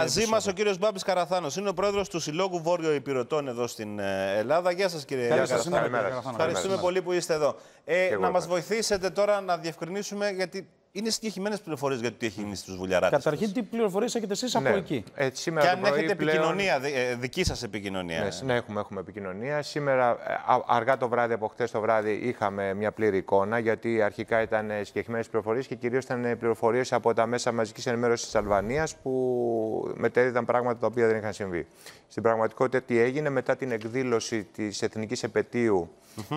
Μαζί μας ο κύριος Μπάμπης Καραθάνος είναι ο πρόεδρος του Συλλόγου Βόρειο Υπηρετών εδώ στην ε, Ελλάδα. Γεια σας, κύριε Καραθάνο. Ευχαριστούμε πολύ που είστε εδώ. Ε, να μας βοηθήσετε τώρα να διευκρινίσουμε, γιατί είναι συγκεκριμένε πληροφορίες για έχει γίνει στους βουλιαράτες. Καταρχήν, τι πληροφορίες έχετε εσείς από ναι. εκεί. Ε, σήμερα και αν έχετε πλέον... επικοινωνία, ε, δική σας επικοινωνία. Ναι, ναι, έχουμε, έχουμε επικοινωνία. Σήμερα, ε, αργά το βράδυ, από χτε το βράδυ, είχαμε μια πλήρη εικόνα, γιατί αρχικά ήταν συγκεκριμένες πληροφορίες και κυρίως ήταν πληροφορίες από τα μέσα μαζικής ενημέρωσης της Αλβανίας που μετέδιδαν πράγματα τα οποία δεν είχαν συμβεί. Στην πραγματικότητα, τι έγινε μετά την εκδήλωση της Εθνικής Επαιτίου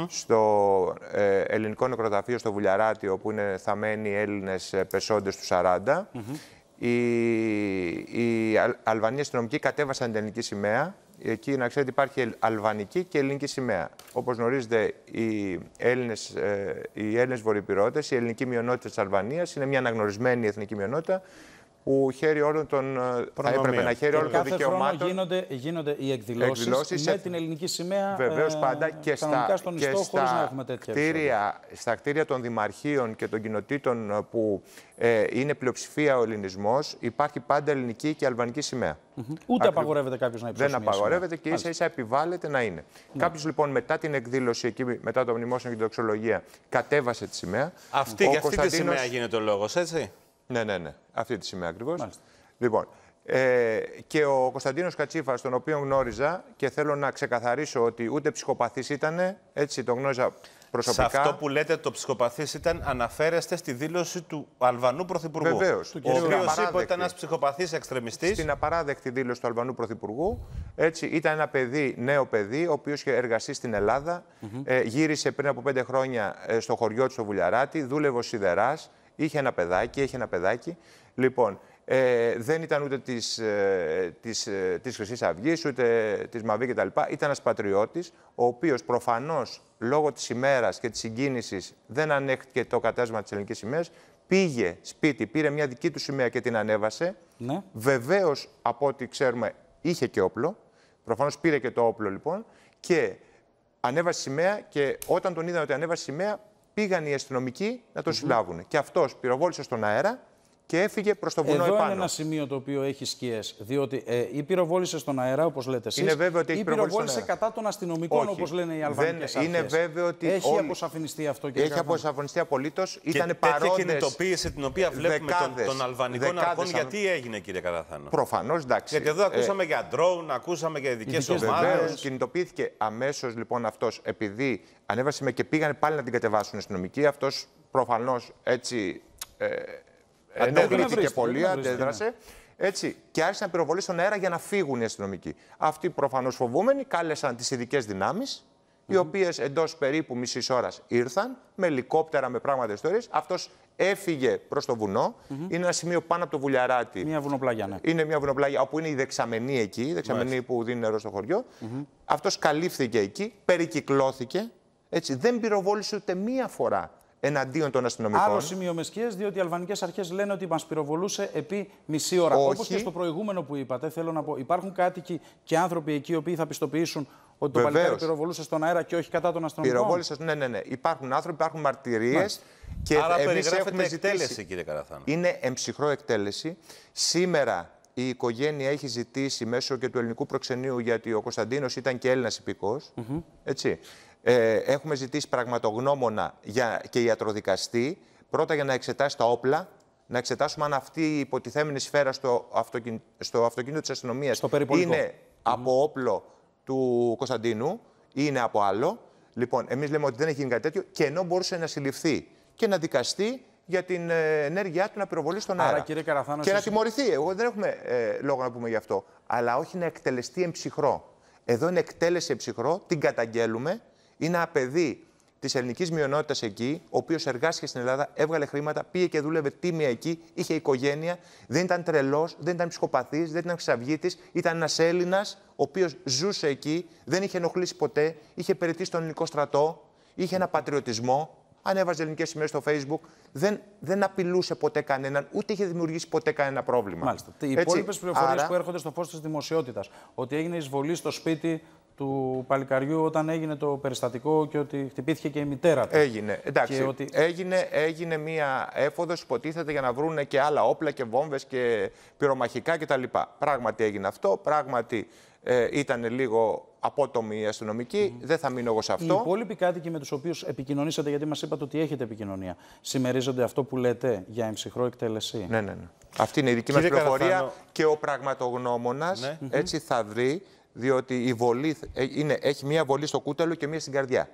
στο ε, ελληνικό νεκροταφείο στο Βουλιαράτιο όπου είναι θαμένοι Έλληνες ε, πεσόντες του 40. Mm -hmm. Οι, οι Αλβανοί αστυνομικοί κατέβασαν την ελληνική σημαία. Εκεί να ξέρετε υπάρχει αλβανική και ελληνική σημαία. Όπως γνωρίζετε, οι Έλληνες, ε, οι Έλληνες βορειοπυρώτες, η ελληνική μειονότητα της Αλβανίας, είναι μια αναγνωρισμένη εθνική μειονότητα, που χαίρει όλων των. Ε, θα έπρεπε να χαίρει όλων των δικαιωμάτων. Γίνονται, γίνονται οι εκδηλώσεις με την ελληνική σημαία. Βεβαίως ε, πάντα και στα, στον και ιστό, στα, να κτίρια, στα κτίρια των δημαρχείων και των κοινοτήτων ε, που είναι πλειοψηφία ο ελληνισμός, υπάρχει πάντα ελληνική και αλβανική σημαία. Ούτε απαγορεύεται κάποιος να υπάρχει. Δεν απαγορεύεται σημαία. και ίσα ίσα επιβάλλεται να είναι. Ναι. Κάποιος λοιπόν μετά την εκδήλωση, εκεί μετά το μνημόσιο και την τοξολογία, κατέβασε τη σημαία. Αυτή, για αυτή τη σημαία γίνεται ο λόγος, έτσι. Ναι, ναι, ναι. Αυτή τη σημαία ακριβώ. Λοιπόν, ε, και ο Κωνσταντίνος Κατσίφας, τον οποίο γνώριζα και θέλω να ξεκαθαρίσω ότι ούτε ψυχοπαθής ήταν, έτσι τον γνώριζα προσωπικά. Σε αυτό που λέτε το ψυχοπαθής ήταν, αναφέρεστε στη δήλωση του Αλβανού Πρωθυπουργού. Βεβαίως. Ο οποίος είπε ότι ήταν ένας ψυχοπαθής εξτρεμιστής. Στην απαράδεκτη δήλωση του Αλβανού Πρωθυπουργού. Έτσι, ήταν ένα παιδί, νέο παιδί, ο οποίος είχε εργαστεί στην ελλαδα ε, γύρισε πριν από πέντε χρόνια ε, στο χωριό του στο Βουλιαράτη, δούλευε σιδεράς. Είχε ένα παιδάκι, έχει ένα παιδάκι. Λοιπόν, ε, δεν ήταν ούτε της της, ε, ε, Χρυσής Αυγής, ούτε της Μαβή κτλ. Ήταν ένας πατριώτης, ο οποίος προφανώς λόγω της ημέρας και της συγκίνησης δεν ανέχτηκε το κατάστημα της ελληνικής σημαίας, Πήγε σπίτι, πήρε μια δική του σημαία και την ανέβασε. Ναι. Βεβαίως, από ό,τι ξέρουμε, είχε και όπλο. Προφανώς πήρε και το όπλο λοιπόν. Και ανέβασε σημαία και όταν τον είδαν ότι ανέβασε σημαία, πήγαν οι αστυνομικοί να τον mm συλλάβουν. Και αυτός πυροβόλησε στον αέρα και έφυγε προς το βουνό Εδώ επάνω. Είναι ένα σημείο το οποίο έχει σκιές. Διότι ε, ή πυροβόλησε στον αέρα, όπως λέτε εσείς. Είναι βέβαιο ότι έχει πυροβόλησε κατά των αστυνομικών, όπως λένε οι Αλβανίε. Δεν... Είναι βέβαιο ότι. Έχει όλοι... αποσαφινιστεί αυτό και Έχει αποσαφινιστεί απολύτως. Ήταν παρόντες. κινητοποίηση την οποία βλέπουμε δεκάδες, των, των Αλβανικών αρχών. Γιατί έγινε, κύριε Καραθάνο. Προφανώς εντάξει. Γιατί εδώ ε, ακούσαμε για ντρόουν, ακούσαμε για ειδικές ομάδε. Κινητοποιήθηκε αμέσως λοιπόν αυτός επειδή ανέβασε με και πήγαν πάλι να την κατεβάσουν αστυνομικοί. Αυτός προφανώς έτσι. Ε, ε, ναι, Ενόχληθηκε και πολύ, αντέδρασε. Έτσι, και άρχισαν να πυροβολεί στον αέρα για να φύγουν οι αστυνομικοί. Αυτοί προφανώς φοβούμενοι κάλεσαν τις ειδικές δυνάμεις, οι οποίες εντός περίπου μισής ώρας ήρθαν με ελικόπτερα, με πράγματα ιστορίες. Αυτός έφυγε προς το βουνο Είναι ένα σημείο πάνω από το βουλιαράτι. Μια βουνοπλάγια, ναι. Είναι μια βουνοπλάγια όπου είναι η δεξαμενή εκεί, η δεξαμενή που δίνει νερό στο χωριό. Mm -hmm. Αυτός καλύφθηκε εκεί, περικυκλώθηκε. Έτσι, δεν πυροβόλησε ούτε μία φορά εναντίον των αστυνομικών. Άλλο σημείο διότι οι αλβανικές αρχές λένε ότι μας πυροβολούσε επί μισή ώρα. Όπως και στο προηγούμενο που είπατε, θέλω να πω, υπάρχουν κάτοικοι και άνθρωποι εκεί οι οποίοι θα πιστοποιήσουν ότι Βεβαίως. το παλικάρι πυροβολούσε στον αέρα και όχι κατά των αστυνομικών. Πυροβόλησες, ναι, ναι, ναι. Υπάρχουν άνθρωποι, υπάρχουν μαρτυρίες. Και Άρα περιγράφεται εκτέλεση, κύριε Καραθάνο. Είναι εμψυχρό εκτέλεση. Σήμερα η οικογένεια έχει ζητήσει μέσω και του ελληνικού προξενείου, γιατί ο Κωνσταντίνος ήταν και Έλληνας υπηκός. Έτσι. Ε, έχουμε ζητήσει πραγματογνώμονα για, και ιατροδικαστή, πρώτα για να εξετάσει τα όπλα, να εξετάσουμε αν αυτή η υποτιθέμενη σφαίρα στο, αυτοκιν, στο αυτοκίνητο της αστυνομίας είναι από όπλο του Κωνσταντίνου ή είναι από άλλο. Λοιπόν, εμείς λέμε ότι δεν έχει γίνει κάτι τέτοιο και ενώ μπορούσε να συλληφθεί και να δικαστεί για την ε, ενέργειά του να πυροβολεί στον Άρα, αέρα. Κύριε Καραθάνο, και να τιμωρηθεί. Εγώ δεν έχουμε ε, λόγο να πούμε γι' αυτό. Αλλά όχι να εκτελεστεί εμψυχρό. Εδώ είναι εκτέλεση εμψυχρό, την καταγγέλουμε είναι ένα παιδί της ελληνικής μειονότητας εκεί, ο οποίος εργάστηκε στην Ελλάδα, έβγαλε χρήματα, πήγε και δούλευε τίμια εκεί, είχε οικογένεια, δεν ήταν τρελός, δεν ήταν ψυχοπαθής, δεν ήταν ξαυγήτη, ήταν ένας Έλληνας, ο οποίος ζούσε εκεί, δεν είχε ενοχλήσει ποτέ, είχε περιτήσει τον ελληνικό στρατό, είχε ένα πατριωτισμό, ανέβαζε ελληνικές σημαίες στο Facebook, δεν, δεν απειλούσε ποτέ κανέναν, ούτε είχε δημιουργήσει ποτέ κανένα πρόβλημα. Μάλιστα. Οι υπόλοιπες πληροφορίες Άρα... που έρχονται στο φως της δημοσιότητας, ότι έγινε εισβολή στο σπίτι του παλικαριού όταν έγινε το περιστατικό και ότι χτυπήθηκε και η μητέρα του. Έγινε. Εντάξει. ότι... έγινε, έγινε μία έφοδος, υποτίθεται, για να βρουν και άλλα όπλα και βόμβες και πυρομαχικά κτλ. Πράγματι έγινε αυτό. Πράγματι ε, ήταν λίγο απότομη η αστυνομική. Δεν θα μείνω εγώ σε αυτό. Οι υπόλοιποι κάτοικοι με τους οποίους επικοινωνήσατε, γιατί μας είπατε ότι έχετε επικοινωνία, συμμερίζονται αυτό που λέτε για εμψυχρό εκτέλεση. Ναι, ναι, ναι. Αυτή είναι η δική μας πληροφορία. Και ο πραγματογνώμονας ναι. έτσι θα βρει διότι η βολή ε, είναι, έχει μία βολή στο κούτελο και μία στην καρδιά.